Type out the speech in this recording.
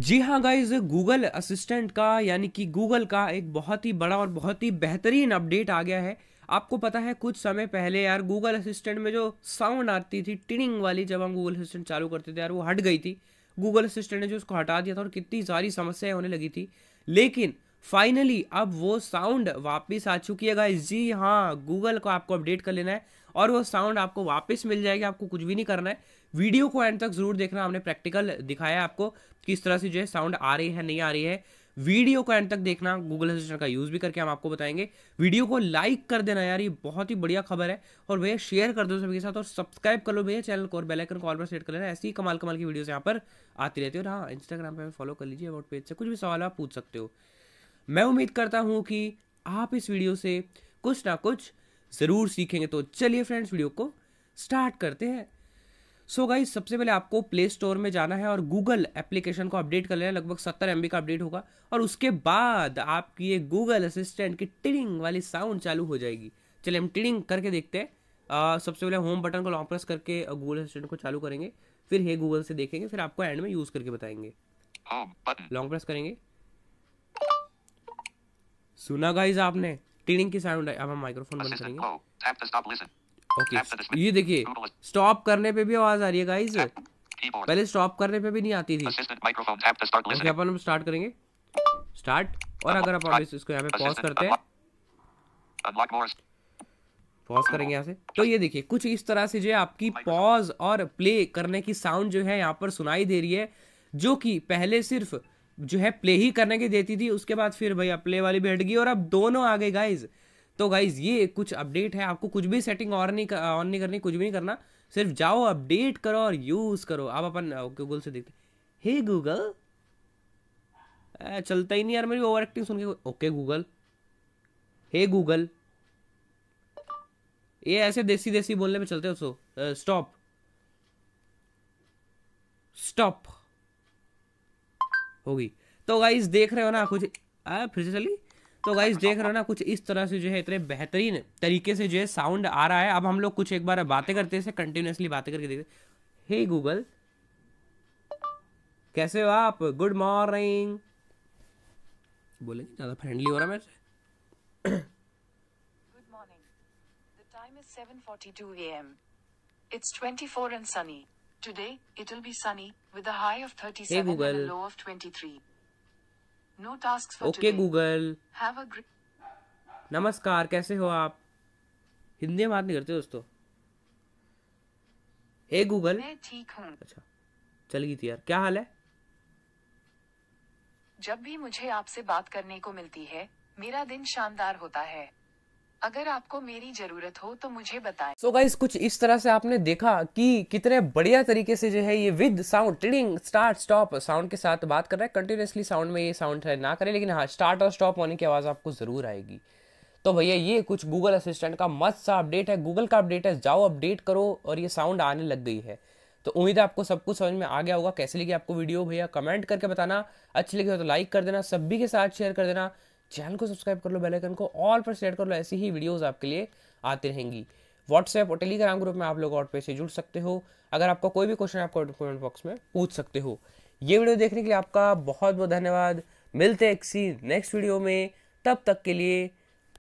जी हाँ guys Google assistant का यानी कि गूगल का एक बहुत ही बड़ा और बहुत ही बेहतरीन अपडेट आ गया है आपको पता है कुछ समय पहले यार गूगल असिस्टेंट में जो साउंड आती थी टिनिंग वाली जब हम गूगल असिस्टेंट चालू करते थे यार वो हट गई थी गूगल असिस्टेंट ने जो उसको हटा दिया था और कितनी सारी समस्याएं होने लगी थी लेकिन फाइनली अब वो साउंड वापस आ चुकी है गाइज जी हाँ गूगल को आपको अपडेट कर लेना है और वो साउंड आपको वापस मिल जाएगी आपको कुछ भी नहीं करना है वीडियो को एंड तक जरूर देखना हमने प्रैक्टिकल दिखाया आपको किस तरह से जो है साउंड आ रही है नहीं आ रही है वीडियो को एंड तक देखना गूगल असिस्टेंट का यूज़ भी करके हम आपको बताएंगे वीडियो को लाइक कर देना यार ये बहुत ही बढ़िया खबर है और भैया शेयर कर दो सभी के साथ और सब्सक्राइब कर लो भैया चैनल को और बेलाइकन कॉल पर सेट कर लेना ऐसी कमाल कमाल की वीडियोस यहाँ पर आती रहती है और हाँ इंस्टाग्राम पर फॉलो कर लीजिए अबाउट पेज से कुछ भी सवाल आप पूछ सकते हो मैं उम्मीद करता हूँ कि आप इस वीडियो से कुछ ना कुछ ज़रूर सीखेंगे तो चलिए फ्रेंड्स वीडियो को स्टार्ट करते हैं सो so गाइज सबसे पहले आपको प्ले स्टोर में जाना है और गूगल एप्लीकेशन को अपडेट कर लेना लगभग सत्तर एम का अपडेट होगा और उसके बाद आपकी ये गूगल असिस्टेंट की टिडिंग वाली साउंड चालू हो जाएगी चलिए हम टिडिंग करके देखते हैं सबसे पहले होम बटन को लॉन्ग प्रेस करके गूगल असिस्टेंट को चालू करेंगे फिर हे गूगल से देखेंगे फिर आपको एंड में यूज़ करके बताएंगे लॉन्ग प्रेस करेंगे सुना गाइस आपने टीनिंग की साउंड है अब हम माइक्रोफोन बंद करेंगे ओके ये देखिए स्टॉप करने पे भी आवाज आ रही है गाइस पहले स्टॉप करने पे भी नहीं आती थी ओके अपन हम स्टार्ट करेंगे स्टार्ट और अगर अपन इसको यहाँ पे पॉज करते हैं पॉज करेंगे यहाँ से तो ये देखिए कुछ इस तरह से जो है आपकी पॉज और प्ले करने की साउंड जो है यहाँ पर सुनाई दे रही है जो कि पहले सिर्फ जो है प्ले ही करने की देती थी उसके बाद फिर भैया प्ले वाली भी हट गई और अब दोनों आ गए गाइज तो गाइज ये कुछ अपडेट है आपको कुछ भी सेटिंग और नहीं ऑन नहीं करनी कुछ भी नहीं करना सिर्फ जाओ अपडेट करो और यूज़ करो आप अपन गूगल से देखते हे गूगल चलता ही नहीं यार मेरी ओवर एक्टिंग सुन के ओके गूगल हे गूगल ये ऐसे देसी देसी बोलने में चलते हो सो स्टॉप स्टॉप होगी तो गाइज देख रहे हो ना कुछ आ, फिर से चली तो गाइज देख रहे हो ना कुछ इस तरह से जो है इतने बेहतरीन तरीके से जो है साउंड आ रहा है अब हम लोग कुछ एक बार बातें करते हैं कंटिन्यूसली बातें करके देखते हे गूगल कैसे हो आप गुड मॉर्निंग बोलेंगे ज़्यादा फ्रेंडली हो रहा मेरे से good morning the time is 7:42 AM it's 24 and sunny Today, it'll be sunny, with a high of 37 hey and a low of 23. No tasks for okay, today. Okay Google. Have a great... नमस्कार कैसे हो आप हिंदी में बात नहीं करते दोस्तों हे Google मैं ठीक हूँ अच्छा चल गई थी यार क्या हाल है जब भी मुझे आपसे बात करने को मिलती है मेरा दिन शानदार होता है अगर आपको मेरी जरूरत हो तो मुझे बताएं सो so गाइस कुछ इस तरह से आपने देखा कि कितने बढ़िया तरीके से जो है ये with sound trading start stop sound के साथ बात कर रहा है कंटिन्यूसली साउंड में ये साउंड है ना करे लेकिन हाँ स्टार्ट और स्टॉप होने की आवाज़ आपको ज़रूर आएगी तो भैया ये कुछ गूगल असिस्टेंट का मस्त सा अपडेट है गूगल का अपडेट है जाओ अपडेट करो और ये साउंड आने लग गई है तो उम्मीद है आपको सब कुछ समझ में आ गया होगा कैसे लगी आपको वीडियो भैया कमेंट करके बताना अच्छी लगी हो तो लाइक कर देना सभी के साथ शेयर कर देना चैनल को सब्सक्राइब कर लो बेल आइकन को ऑल पर सेलेक्ट कर लो ऐसी ही वीडियोस आपके लिए आती रहेंगी व्हाट्सएप और टेलीग्राम ग्रुप में आप लोग और पे से जुड़ सकते हो अगर आपका कोई भी क्वेश्चन आपको कमेंट बॉक्स में पूछ सकते हो ये वीडियो देखने के लिए आपका बहुत बहुत धन्यवाद मिलते हैं किसी नेक्स्ट वीडियो में तब तक के लिए